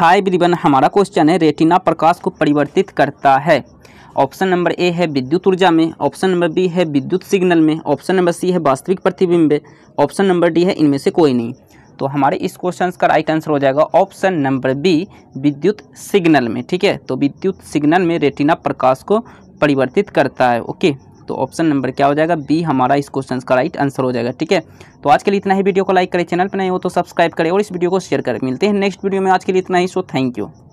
high everyone हमारा question है retina प्रकाश को परिवर्तित करता है ऑप्शन नंबर ए है विद्युत ऊर्जा में ऑप्शन नंबर बी है विद्युत सिग्नल में ऑप्शन नंबर सी है वास्तविक प्रतिबिंब ऑप्शन नंबर डी है इनमें से कोई नहीं तो हमारे इस क्वेश्चन का राइट आंसर हो जाएगा ऑप्शन नंबर बी विद्युत सिग्नल में ठीक है तो विद्युत सिग्नल में रेटिना प्रकाश को परिवर्तित करता है ओके तो ऑप्शन नंबर क्या हो जाएगा बी हमारा इस क्वेश्चन का राइट आंसर हो जाएगा ठीक है तो आज के लिए इतना ही वीडियो को लाइक करें चैनल पर नहीं हो तो सब्सक्राइब करें और इस वीडियो को शेयर करें मिलते हैं नेक्स्ट वीडियो में आज के लिए इतना ही सो थैंक यू